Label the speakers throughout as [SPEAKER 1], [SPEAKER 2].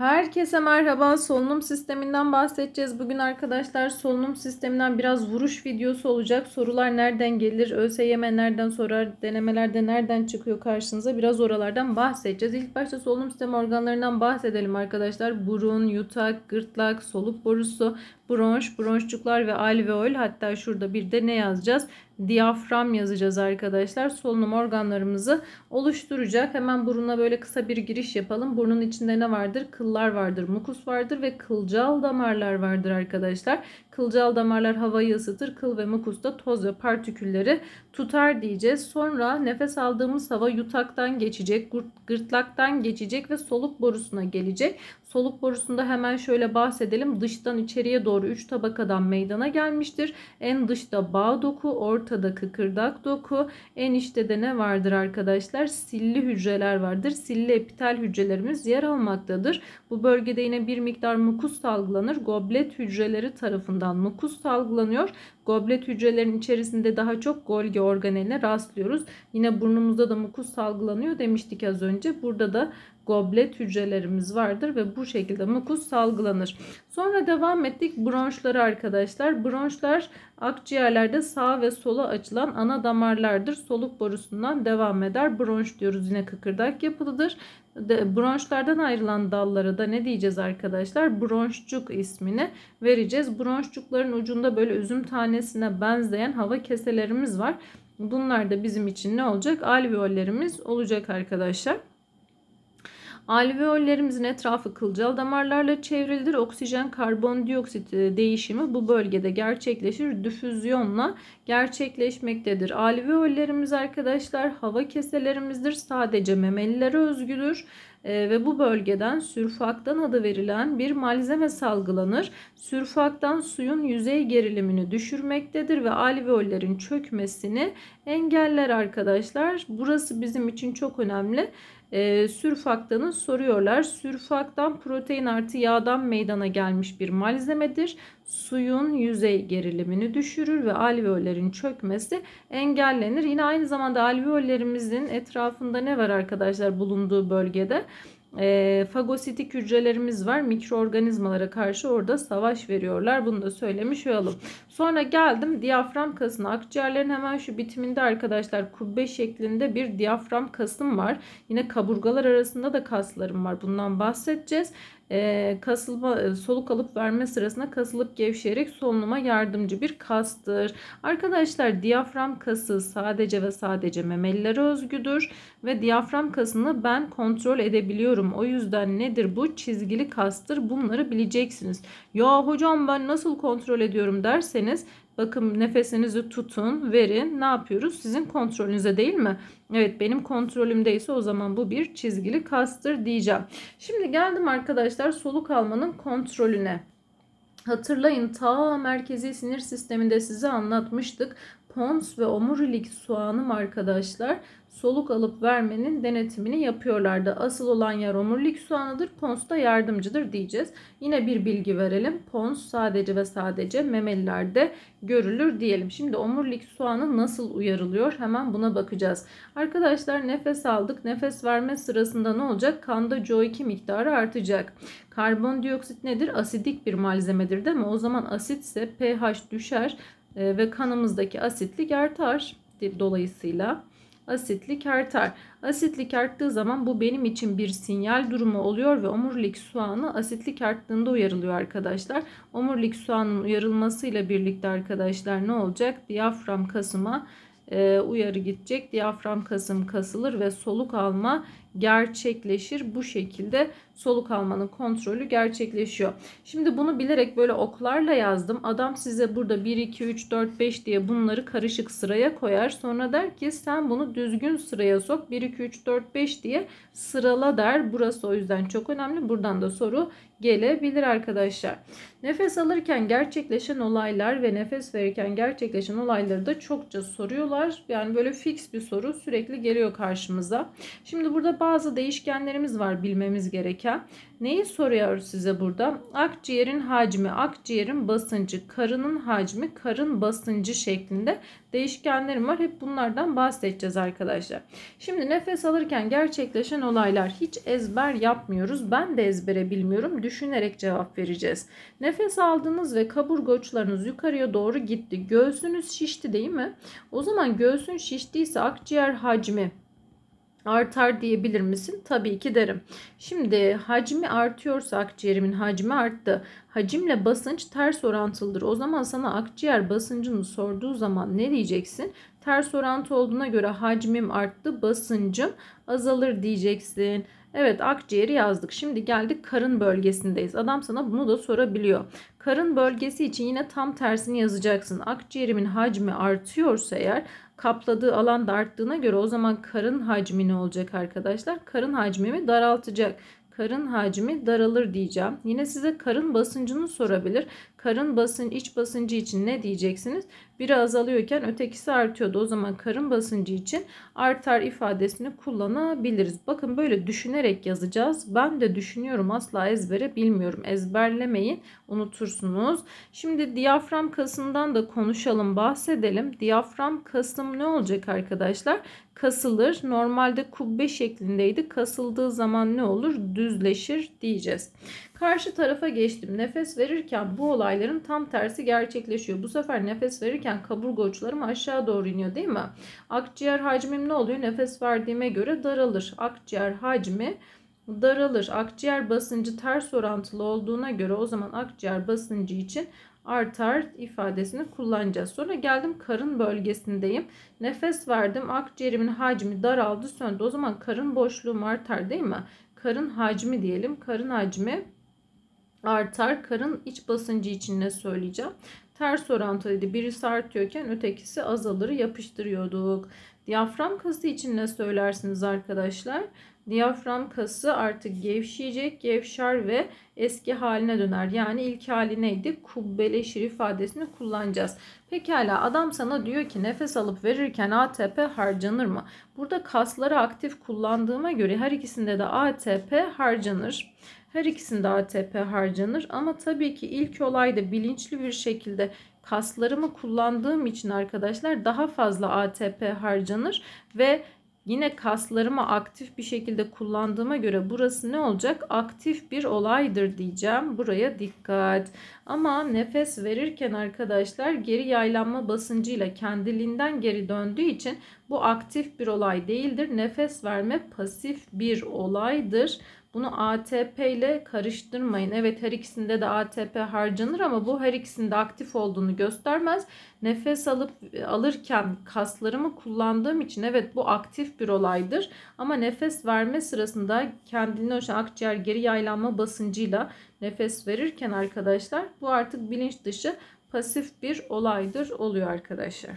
[SPEAKER 1] Herkese merhaba. Solunum sisteminden bahsedeceğiz. Bugün arkadaşlar solunum sisteminden biraz vuruş videosu olacak. Sorular nereden gelir? ÖSYM nereden sorar? Denemelerde nereden çıkıyor karşınıza? Biraz oralardan bahsedeceğiz. İlk başta solunum sistemi organlarından bahsedelim arkadaşlar. Burun, yutak, gırtlak, soluk borusu, bronş, bronşçuklar ve alveol hatta şurada bir de ne yazacağız? Diyafram yazacağız arkadaşlar. Solunum organlarımızı oluşturacak. Hemen buruna böyle kısa bir giriş yapalım. Burnun içinde ne vardır? Kıllar vardır, mukus vardır ve kılcal damarlar vardır arkadaşlar. Kılcal damarlar havayı ısıtır. Kıl ve mukus da toz ve partikülleri tutar diyeceğiz. Sonra nefes aldığımız hava yutaktan geçecek, gırtlaktan geçecek ve soluk borusuna gelecek. Soluk borusunda hemen şöyle bahsedelim. Dıştan içeriye doğru 3 tabakadan meydana gelmiştir. En dışta bağ doku, ortada kıkırdak doku, en içte de ne vardır arkadaşlar? Silli hücreler vardır. Silli epitel hücrelerimiz yer almaktadır. Bu bölgede yine bir miktar mukus salgılanır. Goblet hücreleri tarafından mukus salgılanıyor. Goblet hücrelerin içerisinde daha çok Golgi organeline rastlıyoruz. Yine burnumuzda da mukus salgılanıyor demiştik az önce. Burada da goblet hücrelerimiz vardır ve bu şekilde mukus salgılanır. Sonra devam ettik bronşları arkadaşlar. Bronşlar akciğerlerde sağ ve sola açılan ana damarlardır. Soluk borusundan devam eder. Bronş diyoruz yine kıkırdak yapılıdır. Bronşlardan ayrılan dallara da ne diyeceğiz arkadaşlar? Bronşçuk ismini vereceğiz. Bronşçukların ucunda böyle üzüm tanesine benzeyen hava keselerimiz var. Bunlar da bizim için ne olacak? Alveollerimiz olacak arkadaşlar. Alveollerimizin etrafı kılcal damarlarla çevrilidir. Oksijen karbondioksit e, değişimi bu bölgede gerçekleşir. Difüzyonla gerçekleşmektedir. Alveollerimiz arkadaşlar hava keselerimizdir. Sadece memelilere özgüdür e, ve bu bölgeden sürfaktan adı verilen bir malzeme salgılanır. Sürfaktan suyun yüzey gerilimini düşürmektedir ve alveollerin çökmesini engeller arkadaşlar. Burası bizim için çok önemli e, sürfaktanı soruyorlar. Sürfaktan protein artı yağdan meydana gelmiş bir malzemedir. Suyun yüzey gerilimini düşürür ve alveollerin çökmesi engellenir. Yine aynı zamanda alveollerimizin etrafında ne var arkadaşlar bulunduğu bölgede? e, fagositik hücrelerimiz var. Mikroorganizmalara karşı orada savaş veriyorlar. Bunu da söylemiş olalım. Sonra geldim diyafram kasına. Akciğerlerin hemen şu bitiminde arkadaşlar kubbe şeklinde bir diyafram kasım var. Yine kaburgalar arasında da kaslarım var. Bundan bahsedeceğiz. E, kasılma, e, soluk alıp verme sırasında kasılıp gevşeyerek solunuma yardımcı bir kastır. Arkadaşlar diyafram kası sadece ve sadece memelilere özgüdür ve diyafram kasını ben kontrol edebiliyorum. O yüzden nedir bu? Çizgili kastır. Bunları bileceksiniz. Ya hocam ben nasıl kontrol ediyorum derseniz bakın nefesinizi tutun, verin. Ne yapıyoruz? Sizin kontrolünüze değil mi? Evet benim kontrolümdeyse o zaman bu bir çizgili kastır diyeceğim. Şimdi geldim arkadaşlar soluk almanın kontrolüne. Hatırlayın ta merkezi sinir sisteminde size anlatmıştık pons ve omurilik soğanım arkadaşlar soluk alıp vermenin denetimini yapıyorlardı. Asıl olan yer omurilik soğanıdır. Pons da yardımcıdır diyeceğiz. Yine bir bilgi verelim. Pons sadece ve sadece memelilerde görülür diyelim. Şimdi omurilik soğanı nasıl uyarılıyor? Hemen buna bakacağız. Arkadaşlar nefes aldık. Nefes verme sırasında ne olacak? Kanda CO2 miktarı artacak. Karbondioksit nedir? Asidik bir malzemedir değil mi? O zaman asitse pH düşer. Ee, ve kanımızdaki asitlik artar dolayısıyla asitlik artar. Asitlik arttığı zaman bu benim için bir sinyal durumu oluyor ve omurilik soğanı asitlik arttığında uyarılıyor arkadaşlar. Omurilik soğanın uyarılmasıyla birlikte arkadaşlar ne olacak? Diyafram kasıma e, uyarı gidecek. Diyafram kasım kasılır ve soluk alma gerçekleşir. Bu şekilde soluk almanın kontrolü gerçekleşiyor. Şimdi bunu bilerek böyle oklarla yazdım. Adam size burada 1, 2, 3, 4, 5 diye bunları karışık sıraya koyar. Sonra der ki sen bunu düzgün sıraya sok. 1, 2, 3, 4, 5 diye sırala der. Burası o yüzden çok önemli. Buradan da soru gelebilir arkadaşlar. Nefes alırken gerçekleşen olaylar ve nefes verirken gerçekleşen olayları da çokça soruyorlar. Yani böyle fix bir soru sürekli geliyor karşımıza. Şimdi burada bazı değişkenlerimiz var bilmemiz gereken. Neyi soruyor size burada? Akciğerin hacmi, akciğerin basıncı, karının hacmi, karın basıncı şeklinde değişkenlerim var. Hep bunlardan bahsedeceğiz arkadaşlar. Şimdi nefes alırken gerçekleşen olaylar hiç ezber yapmıyoruz. Ben de ezbere bilmiyorum. Düşünerek cevap vereceğiz. Nefes aldınız ve kaburga uçlarınız yukarıya doğru gitti. Göğsünüz şişti değil mi? O zaman göğsün şiştiyse akciğer hacmi artar diyebilir misin? Tabii ki derim. Şimdi hacmi artıyorsa akciğerimin hacmi arttı. Hacimle basınç ters orantılıdır. O zaman sana akciğer basıncını sorduğu zaman ne diyeceksin? Ters orantı olduğuna göre hacmim arttı, basıncım azalır diyeceksin. Evet akciğeri yazdık. Şimdi geldik karın bölgesindeyiz. Adam sana bunu da sorabiliyor. Karın bölgesi için yine tam tersini yazacaksın. Akciğerimin hacmi artıyorsa eğer kapladığı alan da arttığına göre o zaman karın hacmi ne olacak arkadaşlar? Karın hacmimi daraltacak. Karın hacmi daralır diyeceğim. Yine size karın basıncını sorabilir. Karın basın iç basıncı için ne diyeceksiniz? Biri azalıyorken ötekisi artıyordu. O zaman karın basıncı için artar ifadesini kullanabiliriz. Bakın böyle düşünerek yazacağız. Ben de düşünüyorum asla ezbere bilmiyorum. Ezberlemeyin unutursunuz. Şimdi diyafram kasından da konuşalım bahsedelim. Diyafram kasım ne olacak arkadaşlar? kasılır. Normalde kubbe şeklindeydi. Kasıldığı zaman ne olur? Düzleşir diyeceğiz. Karşı tarafa geçtim. Nefes verirken bu olayların tam tersi gerçekleşiyor. Bu sefer nefes verirken kaburga uçlarım aşağı doğru iniyor değil mi? Akciğer hacmim ne oluyor? Nefes verdiğime göre daralır. Akciğer hacmi daralır. Akciğer basıncı ters orantılı olduğuna göre o zaman akciğer basıncı için artar ifadesini kullanacağız. Sonra geldim karın bölgesindeyim. Nefes verdim. Akciğerimin hacmi daraldı söndü. O zaman karın boşluğum artar değil mi? Karın hacmi diyelim. Karın hacmi artar. Karın iç basıncı için ne söyleyeceğim? Ters orantılıydı. Birisi artıyorken ötekisi azalır yapıştırıyorduk. Diyafram kası için ne söylersiniz arkadaşlar? Diyafram kası artık gevşeyecek, gevşer ve eski haline döner. Yani ilk hali neydi? Kubbeleşir ifadesini kullanacağız. Pekala adam sana diyor ki nefes alıp verirken ATP harcanır mı? Burada kasları aktif kullandığıma göre her ikisinde de ATP harcanır. Her ikisinde ATP harcanır ama tabii ki ilk olayda bilinçli bir şekilde kaslarımı kullandığım için arkadaşlar daha fazla ATP harcanır ve yine kaslarımı aktif bir şekilde kullandığıma göre burası ne olacak? Aktif bir olaydır diyeceğim. Buraya dikkat. Ama nefes verirken arkadaşlar geri yaylanma basıncıyla kendiliğinden geri döndüğü için bu aktif bir olay değildir. Nefes verme pasif bir olaydır. Bunu ATP ile karıştırmayın. Evet her ikisinde de ATP harcanır ama bu her ikisinde aktif olduğunu göstermez. Nefes alıp alırken kaslarımı kullandığım için evet bu aktif bir olaydır. Ama nefes verme sırasında kendini oluşan akciğer geri yaylanma basıncıyla nefes verirken arkadaşlar bu artık bilinç dışı pasif bir olaydır oluyor arkadaşlar.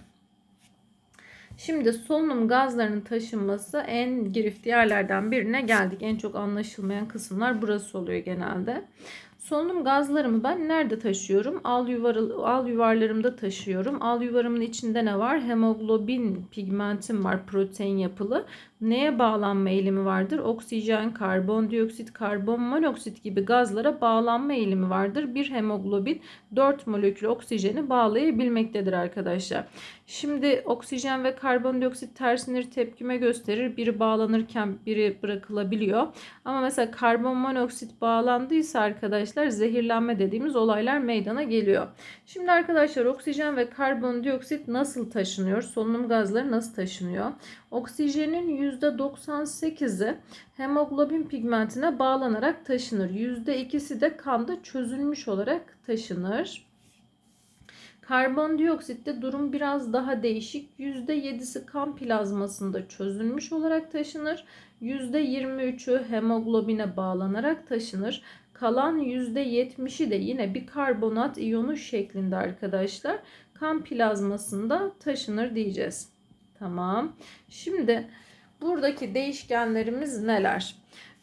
[SPEAKER 1] Şimdi solunum gazlarının taşınması en girift yerlerden birine geldik. En çok anlaşılmayan kısımlar burası oluyor genelde. Solunum gazlarımı ben nerede taşıyorum? Al, yuvarı al yuvarlarımda taşıyorum. Al yuvarımın içinde ne var? Hemoglobin pigmentim var protein yapılı. Neye bağlanma eğilimi vardır? Oksijen, karbondioksit, karbon monoksit gibi gazlara bağlanma eğilimi vardır. Bir hemoglobin 4 molekül oksijeni bağlayabilmektedir arkadaşlar. Şimdi oksijen ve karbondioksit tersinir tepkime gösterir. Biri bağlanırken biri bırakılabiliyor. Ama mesela karbon monoksit bağlandıysa arkadaşlar zehirlenme dediğimiz olaylar meydana geliyor. Şimdi arkadaşlar oksijen ve karbondioksit nasıl taşınıyor? Solunum gazları nasıl taşınıyor? Oksijenin %98'i hemoglobin pigmentine bağlanarak taşınır. %2'si de kanda çözülmüş olarak taşınır. Karbondioksitte durum biraz daha değişik. %7'si kan plazmasında çözülmüş olarak taşınır. %23'ü hemoglobine bağlanarak taşınır. Kalan %70'i de yine bir karbonat iyonu şeklinde arkadaşlar kan plazmasında taşınır diyeceğiz. Tamam. Şimdi buradaki değişkenlerimiz neler?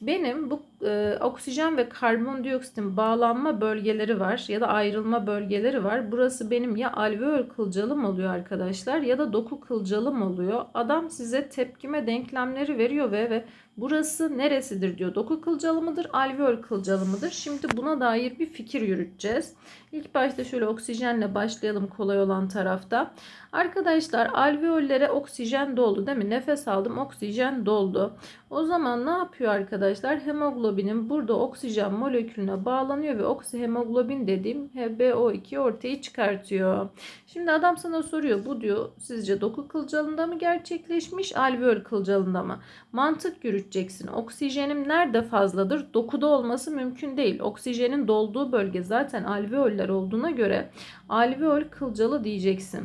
[SPEAKER 1] Benim bu e, oksijen ve karbondioksitin bağlanma bölgeleri var ya da ayrılma bölgeleri var. Burası benim ya alveol kılcalım oluyor arkadaşlar ya da doku kılcalım oluyor. Adam size tepkime denklemleri veriyor ve ve burası neresidir diyor. Doku kılcalı mıdır, alveol kılcalı mıdır? Şimdi buna dair bir fikir yürüteceğiz. İlk başta şöyle oksijenle başlayalım kolay olan tarafta. Arkadaşlar alveollere oksijen doldu değil mi? Nefes aldım oksijen doldu. O zaman ne yapıyor arkadaşlar? Hemoglobin hemoglobinin burada oksijen molekülüne bağlanıyor ve oksihemoglobin dediğim HbO2 ortaya çıkartıyor. Şimdi adam sana soruyor bu diyor sizce doku kılcalında mı gerçekleşmiş alveol kılcalında mı? Mantık yürüteceksin. Oksijenim nerede fazladır? Dokuda olması mümkün değil. Oksijenin dolduğu bölge zaten alveoller olduğuna göre alveol kılcalı diyeceksin.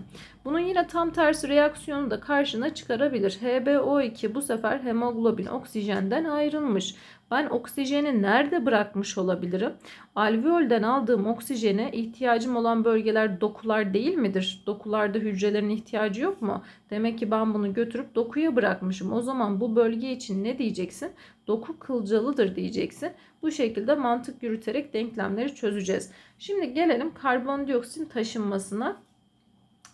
[SPEAKER 1] Bunun yine tam tersi reaksiyonu da karşına çıkarabilir. HbO2 bu sefer hemoglobin oksijenden ayrılmış. Ben oksijeni nerede bırakmış olabilirim? Alveolden aldığım oksijene ihtiyacım olan bölgeler dokular değil midir? Dokularda hücrelerin ihtiyacı yok mu? Demek ki ben bunu götürüp dokuya bırakmışım. O zaman bu bölge için ne diyeceksin? Doku kılcalıdır diyeceksin. Bu şekilde mantık yürüterek denklemleri çözeceğiz. Şimdi gelelim karbondioksit taşınmasına.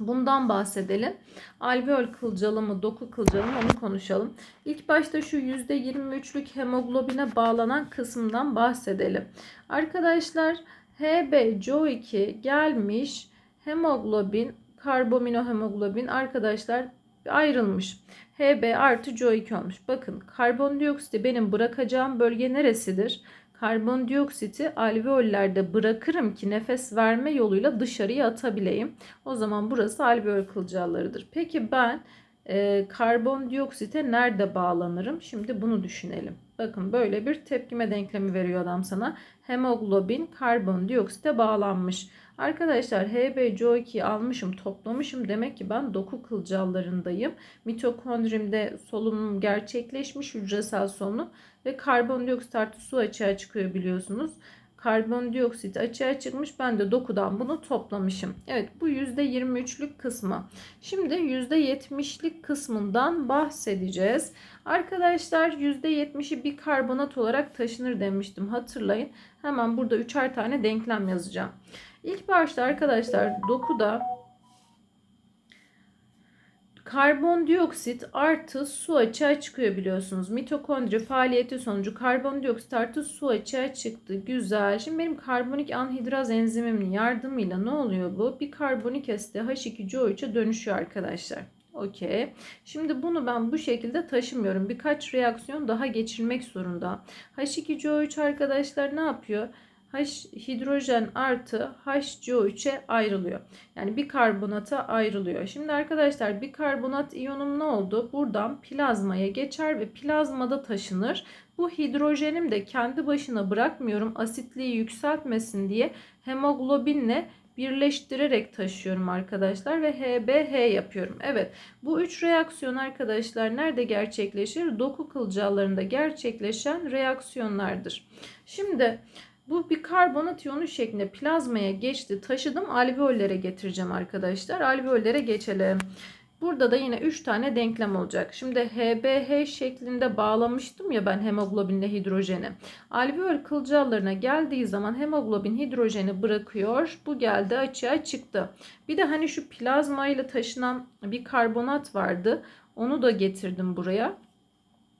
[SPEAKER 1] Bundan bahsedelim. Alveol kılcalı mı, doku kılcalı mı onu konuşalım. İlk başta şu %23'lük hemoglobine bağlanan kısımdan bahsedelim. Arkadaşlar HbCO2 gelmiş hemoglobin, karbaminohemoglobin arkadaşlar ayrılmış. Hb artı CO2 olmuş. Bakın karbondioksiti benim bırakacağım bölge neresidir? karbondioksiti alveollerde bırakırım ki nefes verme yoluyla dışarıya atabileyim. O zaman burası alveol kılcallarıdır. Peki ben e, karbondioksite nerede bağlanırım? Şimdi bunu düşünelim. Bakın böyle bir tepkime denklemi veriyor adam sana hemoglobin karbondioksite bağlanmış. Arkadaşlar HbCO2 almışım toplamışım demek ki ben doku kılcallarındayım. Mitokondrimde solunum gerçekleşmiş hücresel solunum ve karbondioksit artı su açığa çıkıyor biliyorsunuz karbondioksit açığa çıkmış. Ben de dokudan bunu toplamışım. Evet bu %23'lük kısmı. Şimdi %70'lik kısmından bahsedeceğiz. Arkadaşlar %70'i bir karbonat olarak taşınır demiştim. Hatırlayın. Hemen burada üçer tane denklem yazacağım. İlk başta arkadaşlar dokuda karbondioksit artı su açığa çıkıyor biliyorsunuz. Mitokondri faaliyeti sonucu karbondioksit artı su açığa çıktı. Güzel. Şimdi benim karbonik anhidraz enzimimin yardımıyla ne oluyor bu? Bir karbonik asit H2CO3'e dönüşüyor arkadaşlar. Okey. Şimdi bunu ben bu şekilde taşımıyorum. Birkaç reaksiyon daha geçirmek zorunda. H2CO3 arkadaşlar ne yapıyor? H hidrojen artı HCO3'e ayrılıyor. Yani bir karbonata ayrılıyor. Şimdi arkadaşlar bir karbonat iyonum ne oldu? Buradan plazmaya geçer ve plazmada taşınır. Bu hidrojenim de kendi başına bırakmıyorum. Asitliği yükseltmesin diye hemoglobinle birleştirerek taşıyorum arkadaşlar ve HBH yapıyorum. Evet bu üç reaksiyon arkadaşlar nerede gerçekleşir? Doku kılcallarında gerçekleşen reaksiyonlardır. Şimdi bu bir karbonat iyonu şeklinde plazmaya geçti. Taşıdım alveollere getireceğim arkadaşlar. Alveollere geçelim. Burada da yine 3 tane denklem olacak. Şimdi HBH şeklinde bağlamıştım ya ben hemoglobinle hidrojeni. Alveol kılcallarına geldiği zaman hemoglobin hidrojeni bırakıyor. Bu geldi açığa çıktı. Bir de hani şu plazma ile taşınan bir karbonat vardı. Onu da getirdim buraya.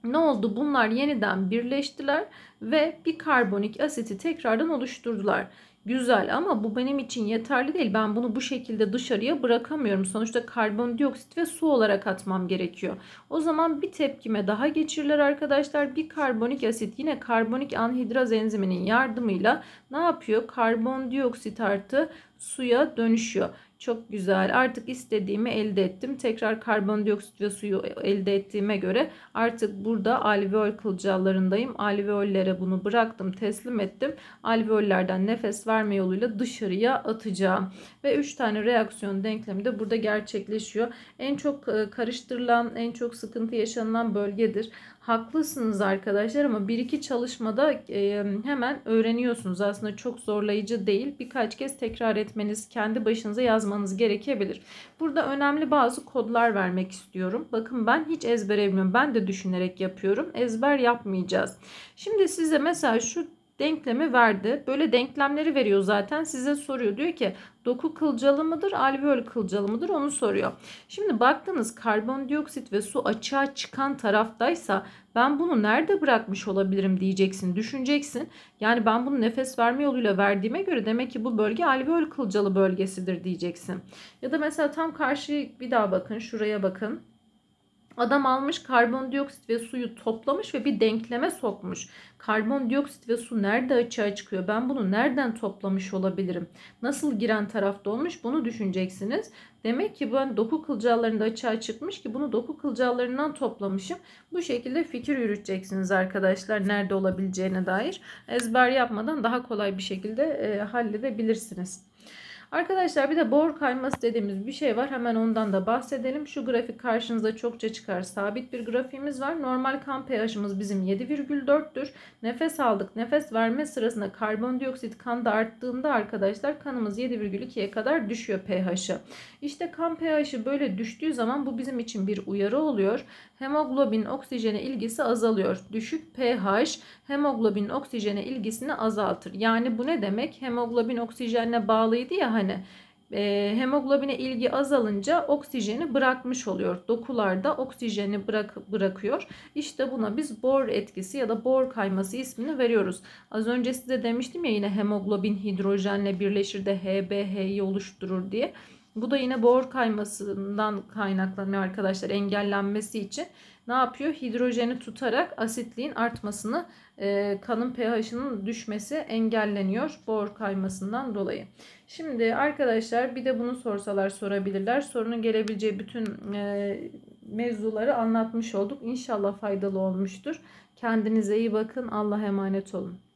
[SPEAKER 1] Ne oldu? Bunlar yeniden birleştiler ve bir karbonik asiti tekrardan oluşturdular. Güzel ama bu benim için yeterli değil. Ben bunu bu şekilde dışarıya bırakamıyorum. Sonuçta karbondioksit ve su olarak atmam gerekiyor. O zaman bir tepkime daha geçirirler arkadaşlar. Bir karbonik asit yine karbonik anhidraz enziminin yardımıyla ne yapıyor? Karbondioksit artı suya dönüşüyor. Çok güzel. Artık istediğimi elde ettim. Tekrar karbondioksit ve suyu elde ettiğime göre artık burada alveol kılcallarındayım. Alveollere bunu bıraktım, teslim ettim. Alveollerden nefes verme yoluyla dışarıya atacağım. Ve 3 tane reaksiyon denklemi de burada gerçekleşiyor. En çok e, karıştırılan, en çok sıkıntı yaşanılan bölgedir. Haklısınız arkadaşlar ama bir iki çalışmada hemen öğreniyorsunuz. Aslında çok zorlayıcı değil. Birkaç kez tekrar etmeniz, kendi başınıza yazmanız gerekebilir. Burada önemli bazı kodlar vermek istiyorum. Bakın ben hiç ezbere bilmiyorum. Ben de düşünerek yapıyorum. Ezber yapmayacağız. Şimdi size mesela şu denklemi verdi. Böyle denklemleri veriyor zaten. Size soruyor. Diyor ki doku kılcalı mıdır, alveol kılcalı mıdır onu soruyor. Şimdi baktınız karbondioksit ve su açığa çıkan taraftaysa ben bunu nerede bırakmış olabilirim diyeceksin, düşüneceksin. Yani ben bunu nefes verme yoluyla verdiğime göre demek ki bu bölge alveol kılcalı bölgesidir diyeceksin. Ya da mesela tam karşı bir daha bakın, şuraya bakın. Adam almış karbondioksit ve suyu toplamış ve bir denkleme sokmuş. Karbondioksit ve su nerede açığa çıkıyor? Ben bunu nereden toplamış olabilirim? Nasıl giren tarafta olmuş? Bunu düşüneceksiniz. Demek ki ben doku kılcallarında açığa çıkmış ki bunu doku kılcallarından toplamışım. Bu şekilde fikir yürüteceksiniz arkadaşlar nerede olabileceğine dair. Ezber yapmadan daha kolay bir şekilde e, halledebilirsiniz. Arkadaşlar bir de bor kayması dediğimiz bir şey var. Hemen ondan da bahsedelim. Şu grafik karşınıza çokça çıkar. Sabit bir grafiğimiz var. Normal kan pH'ımız bizim 7,4'tür. Nefes aldık. Nefes verme sırasında karbondioksit kanda arttığında arkadaşlar kanımız 7,2'ye kadar düşüyor pH'ı. İşte kan pH'ı böyle düştüğü zaman bu bizim için bir uyarı oluyor. Hemoglobin oksijene ilgisi azalıyor. Düşük pH hemoglobin oksijene ilgisini azaltır. Yani bu ne demek? Hemoglobin oksijenle bağlıydı ya hani yani e, hemoglobine ilgi azalınca oksijeni bırakmış oluyor. Dokularda oksijeni bırak, bırakıyor. İşte buna biz bor etkisi ya da bor kayması ismini veriyoruz. Az önce size demiştim ya yine hemoglobin hidrojenle birleşir de HBH'yi oluşturur diye. Bu da yine bor kaymasından kaynaklanıyor arkadaşlar engellenmesi için. Ne yapıyor? Hidrojeni tutarak asitliğin artmasını, e, kanın pH'inin düşmesi engelleniyor bor kaymasından dolayı. Şimdi arkadaşlar bir de bunu sorsalar sorabilirler. Sorunun gelebileceği bütün e, mevzuları anlatmış olduk. İnşallah faydalı olmuştur. Kendinize iyi bakın. Allah'a emanet olun.